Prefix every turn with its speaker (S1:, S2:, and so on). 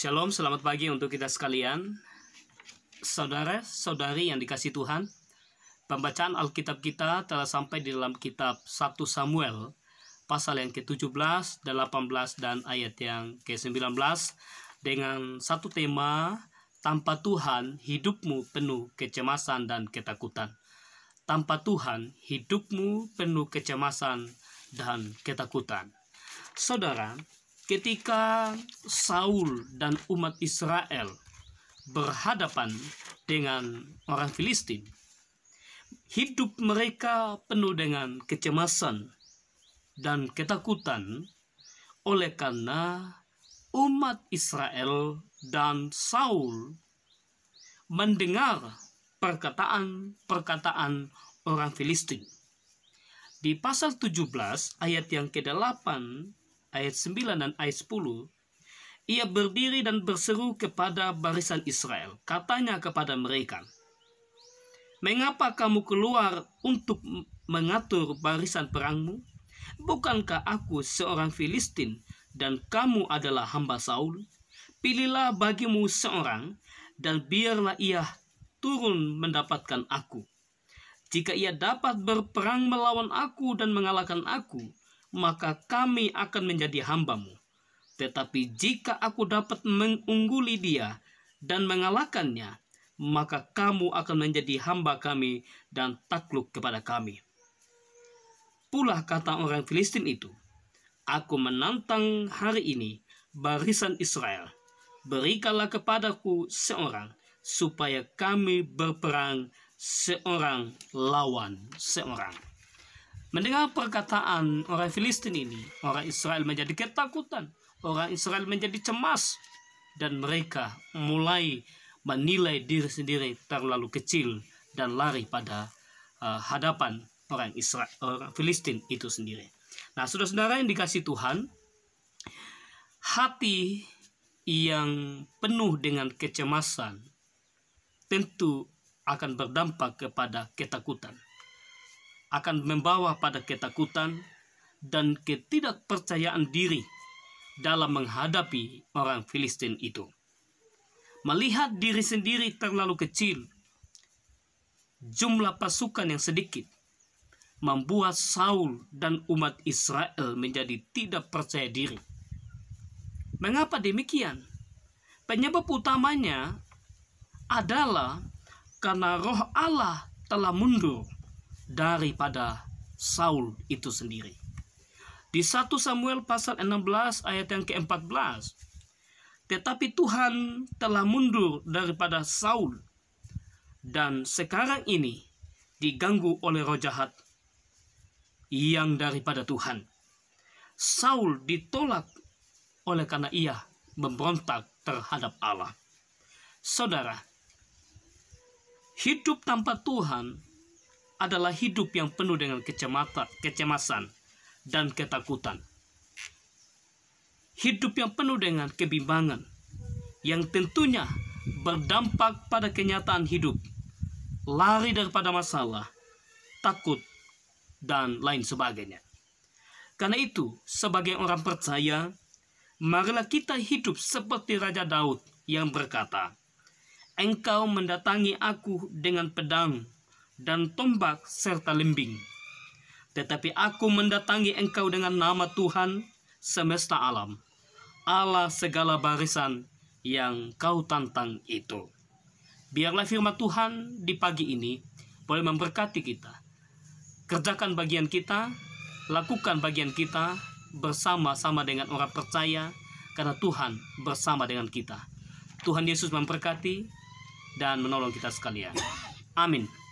S1: Shalom, selamat pagi untuk kita sekalian. Saudara-saudari yang dikasih Tuhan, pembacaan Alkitab kita telah sampai di dalam kitab 1 Samuel, pasal yang ke-17, 18, dan ayat yang ke-19, dengan satu tema, Tanpa Tuhan, hidupmu penuh kecemasan dan ketakutan. Tanpa Tuhan, hidupmu penuh kecemasan dan ketakutan. Saudara, ketika Saul dan umat Israel berhadapan dengan orang Filistin. Hidup mereka penuh dengan kecemasan dan ketakutan oleh karena umat Israel dan Saul mendengar perkataan-perkataan orang Filistin. Di pasal 17 ayat yang ke-8 ayat 9 dan ayat 10, ia berdiri dan berseru kepada barisan Israel. Katanya kepada mereka, Mengapa kamu keluar untuk mengatur barisan perangmu? Bukankah aku seorang Filistin dan kamu adalah hamba Saul? Pilihlah bagimu seorang dan biarlah ia turun mendapatkan aku. Jika ia dapat berperang melawan aku dan mengalahkan aku, maka kami akan menjadi hambamu. Tetapi jika aku dapat mengungguli dia dan mengalahkannya, maka kamu akan menjadi hamba kami dan takluk kepada kami. Pula kata orang Filistin itu, Aku menantang hari ini barisan Israel. Berikanlah kepadaku seorang, supaya kami berperang seorang lawan seorang. Mendengar perkataan orang Filistin ini, orang Israel menjadi ketakutan, orang Israel menjadi cemas, dan mereka mulai menilai diri sendiri terlalu kecil dan lari pada uh, hadapan orang Israel, orang Filistin itu sendiri. Nah, saudara-saudara yang dikasih Tuhan, hati yang penuh dengan kecemasan tentu akan berdampak kepada ketakutan akan membawa pada ketakutan dan ketidakpercayaan diri dalam menghadapi orang Filistin itu. Melihat diri sendiri terlalu kecil, jumlah pasukan yang sedikit membuat Saul dan umat Israel menjadi tidak percaya diri. Mengapa demikian? Penyebab utamanya adalah karena roh Allah telah mundur daripada Saul itu sendiri. Di 1 Samuel pasal 16 ayat yang ke-14. Tetapi Tuhan telah mundur daripada Saul dan sekarang ini diganggu oleh roh jahat yang daripada Tuhan. Saul ditolak oleh karena ia memberontak terhadap Allah. Saudara, hidup tanpa Tuhan adalah hidup yang penuh dengan kecemata, kecemasan dan ketakutan. Hidup yang penuh dengan kebimbangan yang tentunya berdampak pada kenyataan hidup, lari daripada masalah, takut, dan lain sebagainya. Karena itu, sebagai orang percaya, marilah kita hidup seperti Raja Daud yang berkata, Engkau mendatangi aku dengan pedang dan tombak serta lembing. Tetapi aku mendatangi engkau dengan nama Tuhan semesta alam, Allah segala barisan yang kau tantang itu. Biarlah firman Tuhan di pagi ini boleh memberkati kita. Kerjakan bagian kita, lakukan bagian kita bersama-sama dengan orang percaya, karena Tuhan bersama dengan kita. Tuhan Yesus memberkati dan menolong kita sekalian. Amin.